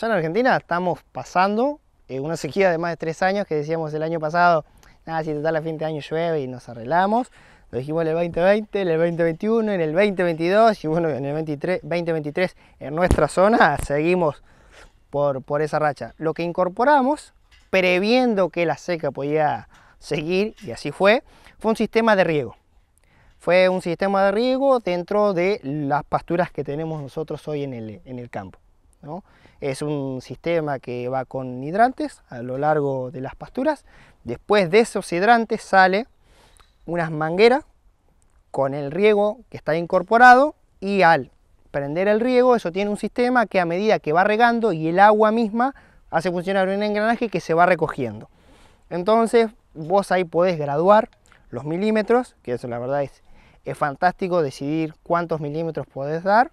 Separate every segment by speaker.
Speaker 1: Ya en Argentina estamos pasando eh, una sequía de más de tres años que decíamos el año pasado, nada, ah, si total a fin de año llueve y nos arreglamos. Lo dijimos en el 2020, en el 2021, en el 2022 y bueno, en el 2023 en nuestra zona seguimos por, por esa racha. Lo que incorporamos, previendo que la seca podía seguir, y así fue, fue un sistema de riego. Fue un sistema de riego dentro de las pasturas que tenemos nosotros hoy el, en el campo. Es un sistema que va con hidrantes a lo largo de las pasturas. Después de esos hidrantes sale unas mangueras con el riego que está incorporado y al prender el riego eso tiene un sistema que a medida que va regando y el agua misma hace funcionar un engranaje que se va recogiendo. Entonces vos ahí podés graduar los milímetros, que eso la verdad es, es fantástico decidir cuántos milímetros podés dar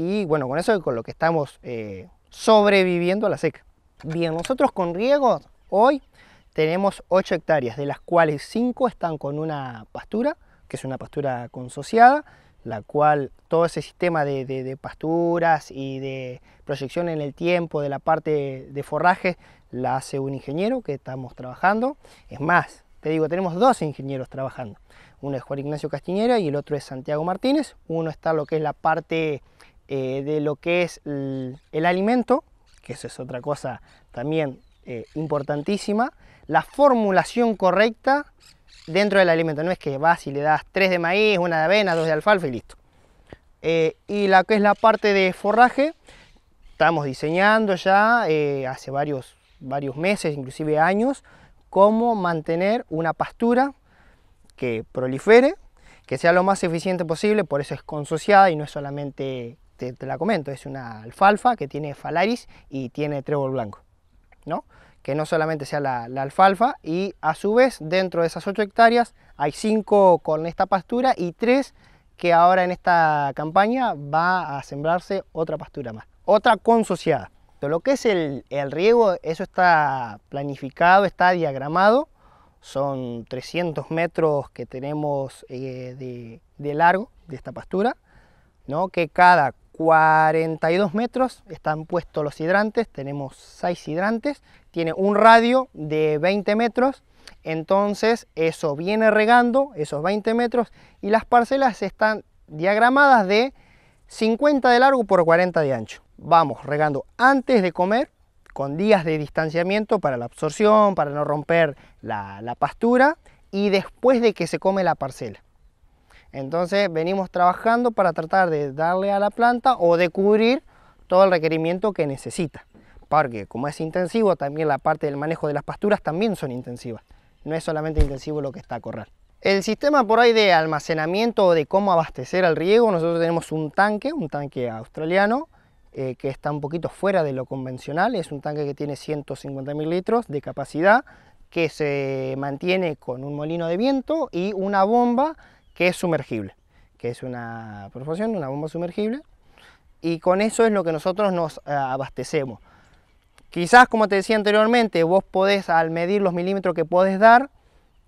Speaker 1: y bueno, con eso es con lo que estamos eh, sobreviviendo a la seca. Bien, nosotros con riego hoy tenemos 8 hectáreas, de las cuales 5 están con una pastura, que es una pastura consociada, la cual todo ese sistema de, de pasturas y de proyección en el tiempo de la parte de forraje la hace un ingeniero que estamos trabajando. Es más, te digo, tenemos dos ingenieros trabajando. Uno es Juan Ignacio Castiñera y el otro es Santiago Martínez. Uno está lo que es la parte eh, de lo que es el, alimento, que eso es otra cosa también eh, importantísima, la formulación correcta dentro del alimento. No es que vas y le das tres de maíz, una de avena, dos de alfalfa y listo. Eh, y la que es la parte de forraje, estamos diseñando ya hace varios, varios meses, inclusive años, cómo mantener una pastura que prolifere, que sea lo más eficiente posible, por eso es consociada y no es solamente te, la comento, es una alfalfa que tiene falaris y tiene trébol blanco, ¿no? Que no solamente sea la, alfalfa y a su vez dentro de esas 8 hectáreas hay 5 con esta pastura y 3 que ahora en esta campaña va a sembrarse otra pastura más, otra consociada. Lo que es el, riego, eso está planificado, está diagramado, son 300 metros que tenemos eh, de, de, largo de esta pastura, ¿no? que cada 42 metros están puestos los hidrantes, tenemos 6 hidrantes, tiene un radio de 20 metros, entonces eso viene regando esos 20 metros y las parcelas están diagramadas de 50 de largo por 40 de ancho. Vamos regando antes de comer con días de distanciamiento para la absorción, para no romper la, la pastura y después de que se come la parcela. Entonces venimos trabajando para tratar de darle a la planta o de cubrir todo el requerimiento que necesita. Porque como es intensivo, también la parte del manejo de las pasturas también son intensivas. No es solamente intensivo lo que está a correr. El sistema por ahí de almacenamiento o de cómo abastecer al riego, nosotros tenemos un tanque, un tanque australiano, eh, que está un poquito fuera de lo convencional. Es un tanque que tiene 150.000 litros de capacidad, que se mantiene con un molino de viento y una bomba que es sumergible, que es una proporción una bomba sumergible, y con eso es lo que nosotros nos eh, abastecemos. Quizás, como te decía anteriormente, vos podés, al medir los milímetros que podés dar,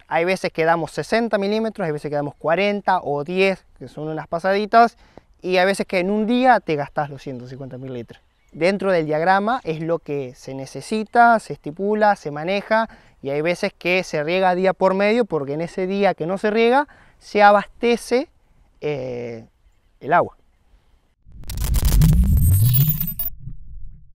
Speaker 1: hay veces que damos 60 milímetros, hay veces que damos 40 o 10, que son unas pasaditas, y hay veces que en un día te gastás los 150 mililitros. Dentro del diagrama es lo que se necesita, se estipula, se maneja, y hay veces que se riega día por medio, porque en ese día que no se riega, se abastece eh, el agua.